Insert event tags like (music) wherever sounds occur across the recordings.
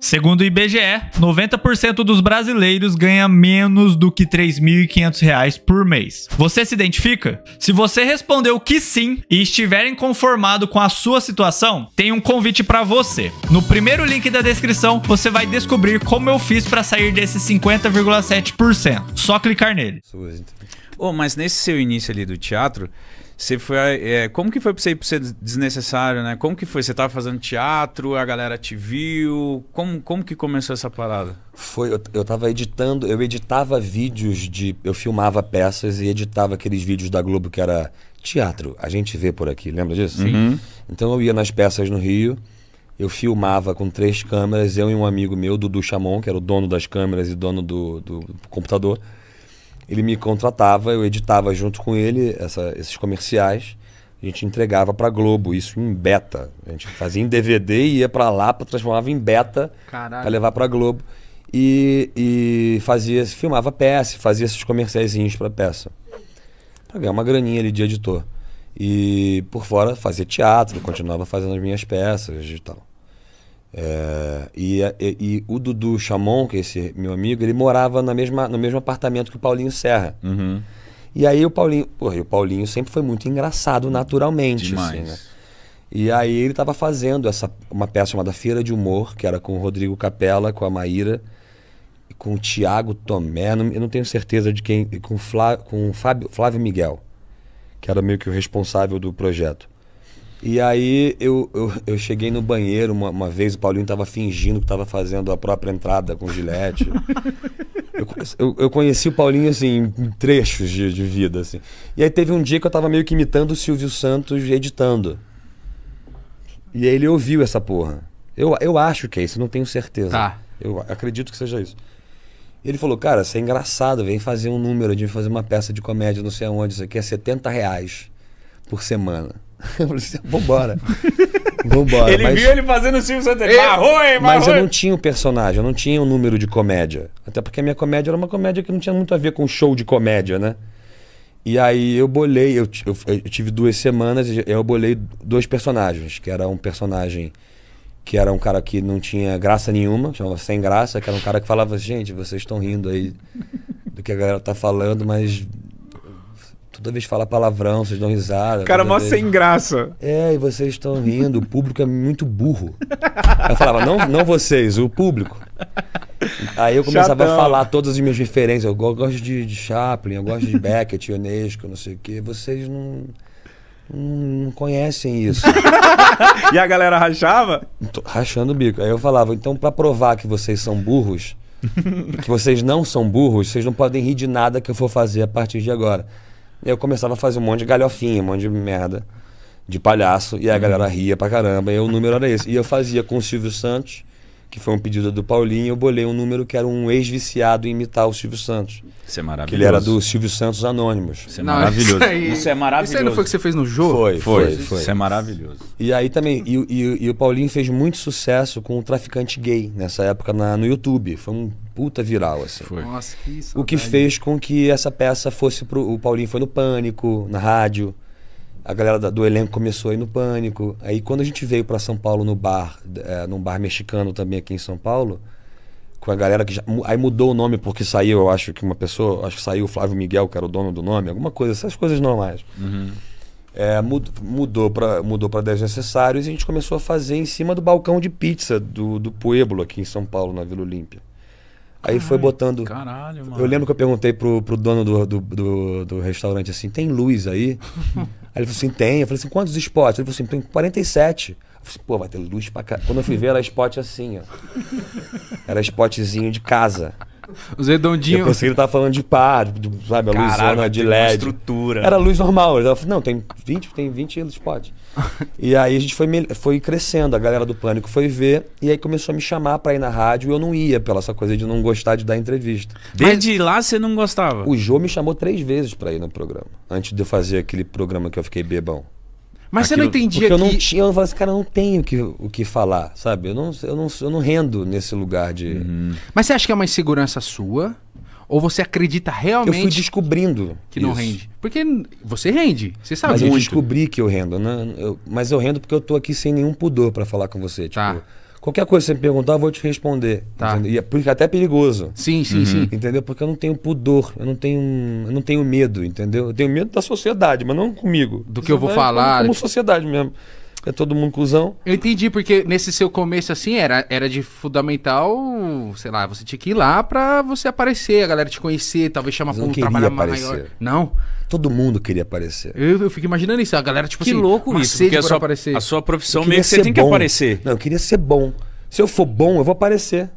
Segundo o IBGE, 90% dos brasileiros ganha menos do que R$ 3.500 por mês. Você se identifica? Se você respondeu que sim e estiver inconformado com a sua situação, tem um convite para você. No primeiro link da descrição, você vai descobrir como eu fiz para sair desse 50,7%. Só clicar nele. Oh, mas nesse seu início ali do teatro, você foi. É, como que foi pra você, para ser desnecessário, né? Como que foi? Você tava fazendo teatro, a galera te viu. Como, como que começou essa parada? Foi, eu, eu tava editando, eu editava vídeos de. Eu filmava peças e editava aqueles vídeos da Globo que era teatro. A gente vê por aqui, lembra disso? Sim. Uhum. Então eu ia nas peças no Rio, eu filmava com três câmeras, eu e um amigo meu, Dudu Chamon, que era o dono das câmeras e dono do, do computador ele me contratava, eu editava junto com ele essa, esses comerciais. A gente entregava para Globo, isso em beta. A gente fazia em DVD e ia para lá, transformava em beta para levar para Globo. E, e fazia, filmava peça, fazia esses comerciais para peça. Para ganhar uma graninha ali de editor. E por fora fazia teatro, continuava fazendo as minhas peças e tal. É, e, e, e, o Dudu Chamon, que é esse meu amigo, ele morava na mesma, no mesmo apartamento que o Paulinho Serra. Uhum. E aí o Paulinho, porra, o Paulinho sempre foi muito engraçado naturalmente, assim, né? E aí ele estava fazendo essa uma peça chamada Feira de Humor, que era com o Rodrigo Capella, com a Maíra, com o Tiago Tomé, não, eu não tenho certeza de quem, com Flá, com o Fábio, Flávio Miguel, que era meio que o responsável do projeto. E aí eu, eu, eu cheguei no banheiro uma, uma, vez, o Paulinho tava fingindo que tava fazendo a própria entrada com gilete. (laughs) eu, eu, eu, conheci o Paulinho, assim, em trechos de, de vida, assim. E aí teve um dia que eu tava meio que imitando o Silvio Santos editando. E aí ele ouviu essa porra. Eu, eu acho que é isso, não tenho certeza. Tá. Eu acredito que seja isso. Ele falou, cara, isso é engraçado, vem fazer um número de fazer uma peça de comédia, não sei aonde, isso aqui é 70 reais por semana. (laughs) Eu falei assim, vambora. vambora. Ele mas... viu ele fazendo o Silvio Santos. Marroi, marroi. Mas eu não tinha o um personagem, eu não tinha o um número de comédia. Até porque a minha comédia era uma comédia que não tinha muito a ver com show de comédia, né? E aí eu bolei, eu, eu, eu tive duas semanas e eu bolei dois personagens, que era um personagem que era um cara que não tinha graça nenhuma, chamava Sem Graça, que era um cara que falava, gente, vocês estão rindo aí do que a galera tá falando, mas Toda vez fala palavrão, vocês dão risada. cara mó sem graça. É, e vocês estão rindo. O público é muito burro. eu falava, não, não vocês, o público. Aí eu começava Chatão. a falar todas as minhas referências. Eu gosto de, de Chaplin, eu gosto de Beckett, Ionesco, não sei o quê. Vocês não não conhecem isso. (laughs) e a galera rachava? Tô rachando o bico. Aí eu falava, então para provar que vocês são burros, que vocês não são burros, vocês não podem rir de nada que eu for fazer a partir de agora eu começava a fazer um monte de galhofinha, um monte de merda de palhaço. E a galera uhum. ria pra caramba. E o número era esse. E eu fazia com o Silvio Santos que foi um pedido do Paulinho, eu bolei um número que era um ex-viciado imitar o Silvio Santos. Isso é maravilhoso. Que ele era do Silvio Santos Anônimos. Isso é não, maravilhoso. Isso, aí, isso, é maravilhoso. Isso aí não foi que você fez no jogo? Foi, foi, foi. foi. Isso é maravilhoso. E aí também, e, e, e, o Paulinho fez muito sucesso com o traficante gay nessa época na, no YouTube. Foi um puta viral, assim. Foi. Nossa, que isso. O que fez com que essa peça fosse pro. O Paulinho foi no Pânico, na rádio a galera do elenco começou aí no pânico. Aí quando a gente veio para São Paulo no bar, é, num bar mexicano também aqui em São Paulo, com a galera que já, aí mudou o nome porque saiu, eu acho que uma pessoa, acho que saiu o Flávio Miguel, que era o dono do nome, alguma coisa, essas coisas normais. Uhum. É, mud, mudou para mudou para 10 necessários e a gente começou a fazer em cima do balcão de pizza do, do Pueblo aqui em São Paulo, na Vila Olímpia. Aí Ai, foi botando. Caralho, mano. Eu lembro que eu perguntei pro, pro dono do, do, do, do restaurante assim: tem luz aí? (laughs) aí ele falou assim: tem. Eu falei assim: quantos spots? Ele falou assim: tem 47. Eu falei, assim, pô, vai ter luz pra cá. Quando eu fui ver, era spot assim, ó. Era spotzinho de casa. Os redondinhos. Eu pensei que ele tava falando de pá, de, sabe, a Caralho, de LED. estrutura. Era luz normal. Ele falou, não, tem 20, tem 20 spots. (laughs) e aí a gente foi, foi crescendo, a galera do Pânico foi ver, e aí começou a me chamar pra ir na rádio, e eu não ia, pela essa coisa de não gostar de dar entrevista. Desde lá você não gostava? O Jô me chamou três vezes pra ir no programa, antes de eu fazer aquele programa que eu fiquei bebão. Mas Aquilo, você não entendia que... Eu não tinha, eu falava assim, cara, eu não tenho que, o que falar, sabe? Eu não, eu não, eu não rendo nesse lugar de... Uhum. Mas você acha que é uma insegurança sua? Ou você acredita realmente... Eu fui descobrindo Que isso. não rende. Porque você rende, você sabe Mas muito. eu descobri que eu rendo, né? Eu, mas eu rendo porque eu tô aqui sem nenhum pudor para falar com você, tipo... Tá. Qualquer coisa que você me perguntar, eu vou te responder. Tá. E é, porque é até perigoso. Sim, sim, uhum. sim. Entendeu? Porque eu não tenho pudor, eu não tenho, eu não tenho medo, entendeu? Eu tenho medo da sociedade, mas não comigo. Do que eu vou falar. como tipo sociedade mesmo. É todo mundo cuzão. Eu entendi, porque nesse seu começo, assim, era, era de fundamental, sei lá, você tinha que ir lá pra você aparecer, a galera te conhecer, talvez chamar pra um trabalho aparecer. maior. Não. Todo mundo queria aparecer. Eu, eu fico imaginando isso, a galera, tipo que assim, louco isso, porque a sua, aparecer. a sua profissão meio que você tem bom. que aparecer. Não, eu queria ser bom. Se eu for bom, eu vou aparecer.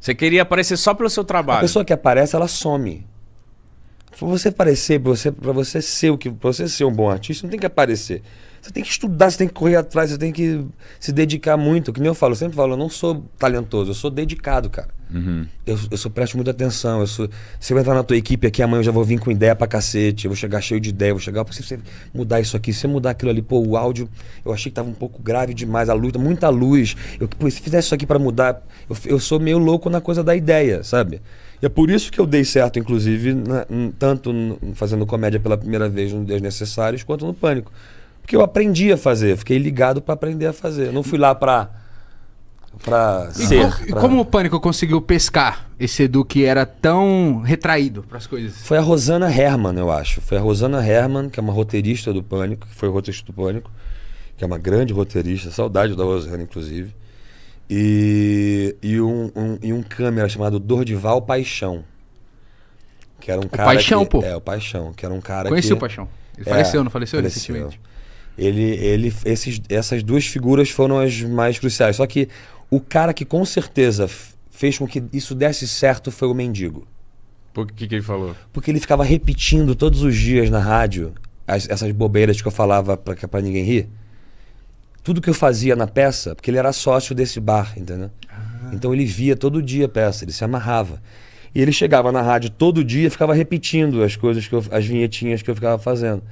Você queria aparecer só pelo seu trabalho. A pessoa que aparece, ela some. Pra você aparecer, pra você, pra você ser o que. Pra você ser um bom artista, não tem que aparecer. Você tem que estudar, você tem que correr atrás, você tem que se dedicar muito. Que nem eu falo, eu sempre falo, eu não sou talentoso, eu sou dedicado, cara. Uhum. Eu, eu sou, presto muita atenção. Eu sou, se eu entrar na tua equipe aqui amanhã, eu já vou vir com ideia pra cacete. Eu vou chegar cheio de ideia, eu vou chegar. pra você mudar isso aqui, se você mudar aquilo ali, pô, o áudio, eu achei que tava um pouco grave demais, a luta, muita luz. Eu, pô, se fizesse isso aqui para mudar, eu, eu sou meio louco na coisa da ideia, sabe? E é por isso que eu dei certo, inclusive, na, tanto no, fazendo comédia pela primeira vez no Desnecessários, quanto no Pânico. Porque eu aprendi a fazer, fiquei ligado para aprender a fazer. Eu não fui lá para para ser. Como, pra... como o Pânico conseguiu pescar esse Edu que era tão retraído para as coisas? Foi a Rosana Herman, eu acho. Foi a Rosana Herman, que é uma roteirista do Pânico, que foi roteirista do Pânico, que é uma grande roteirista, saudade da Rosana, inclusive. E, e, um, um, e um câmera chamado Dordival Paixão. Que era um o cara. Paixão, que, pô. É, o Paixão, que era um cara. Conheci que, o Paixão. Ele é, faleceu, não faleceu, é, faleceu recentemente? ele, ele, esses, essas duas figuras foram as mais cruciais. Só que o cara que com certeza fez com que isso desse certo foi o mendigo. Por que, que ele falou? Porque ele ficava repetindo todos os dias na rádio as, essas bobeiras que eu falava para ninguém rir. Tudo que eu fazia na peça, porque ele era sócio desse bar, entendeu? Ah. Então ele via todo dia a peça, ele se amarrava. E ele chegava na rádio todo dia e ficava repetindo as coisas que eu, as vinhetinhas que eu ficava fazendo.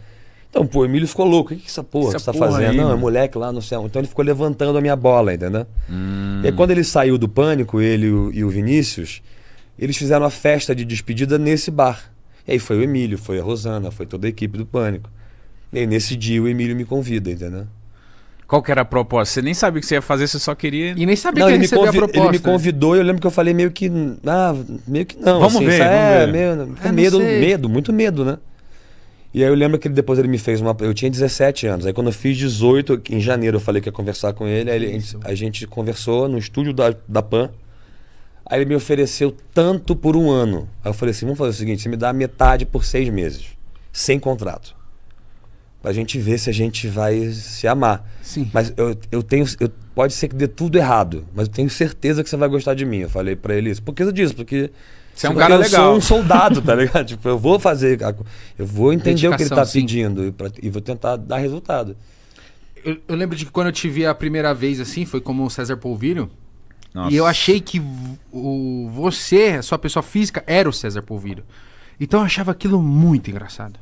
Então, pô, o Emílio ficou louco. O que, que essa porra está fazendo? Aí, não, é moleque lá no céu. Então ele ficou levantando a minha bola, entendeu? Hum. E aí, quando ele saiu do pânico, ele e o Vinícius, eles fizeram a festa de despedida nesse bar. E aí foi o Emílio, foi a Rosana, foi toda a equipe do pânico. E aí, nesse dia o Emílio me convida, entendeu? Qual que era a proposta? Você nem sabia o que você ia fazer, você só queria. E nem sabia não, que ele ia convi... a proposta. Ele me convidou e eu lembro que eu falei meio que. Ah, meio que não. Vamos assim, ver. Vamos é, ver. Meio... É, medo, medo, muito medo, né? E aí eu lembro que depois ele me fez uma. Eu tinha 17 anos. Aí quando eu fiz 18, em janeiro, eu falei que ia conversar com ele. Aí ele, a gente conversou no estúdio da, da PAN. Aí ele me ofereceu tanto por um ano. Aí eu falei assim: vamos fazer o seguinte, você me dá metade por seis meses, sem contrato. Pra gente ver se a gente vai se amar. Sim. Mas eu, eu tenho. Eu, pode ser que dê tudo errado, mas eu tenho certeza que você vai gostar de mim. Eu falei para ele isso. Por que disso? Porque você é um tipo, cara eu legal. Eu sou um soldado, tá ligado? tipo, eu vou fazer, eu vou entender Dedicação, o que ele tá sim. pedindo e, pra, e, vou tentar dar resultado. Eu, eu, lembro de que quando eu te vi a primeira vez assim, foi como o César Polvilho. Nossa. E eu achei que o, você, a sua pessoa física, era o César Polvilho. Então eu achava aquilo muito engraçado.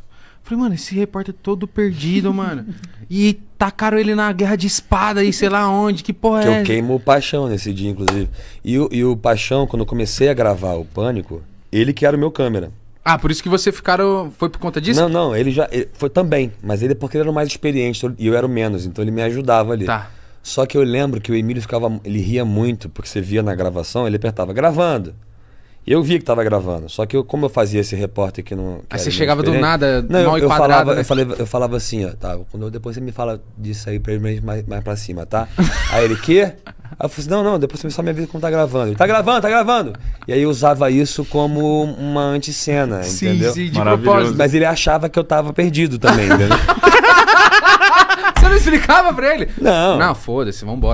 Falei, mano, esse repórter é todo perdido, mano. E tacaram ele na guerra de espada e sei lá onde, que porra que é. Que eu queimo o Paixão nesse dia, inclusive. E o, e o Paixão, quando eu comecei a gravar o Pânico, ele que era o meu câmera. Ah, por isso que você ficaram. Foi por conta disso? Não, não, ele já. Ele, foi também, mas ele é porque ele era o mais experiente e eu era o menos, então ele me ajudava ali. Tá. Só que eu lembro que o Emílio ficava. Ele ria muito, porque você via na gravação, ele apertava gravando. Eu via que tava gravando, só que eu, como eu fazia esse repórter que não. Aí você chegava do nada, não, mal eu, eu falava, né? eu, falei, eu falava assim, ó, tá? Quando eu, depois você me fala disso aí pra ele mais, mais pra cima, tá? (laughs) Aí ele, quê? Aí eu falei assim, não, não, depois você só me avisa como tá gravando. Ele, tá gravando, tá gravando. E aí eu usava isso como uma anticena, sim, entendeu? Sim, de propósito. Mas ele achava que eu tava perdido também, entendeu? (laughs) você não explicava pra ele? Não. Não, foda-se, vambora.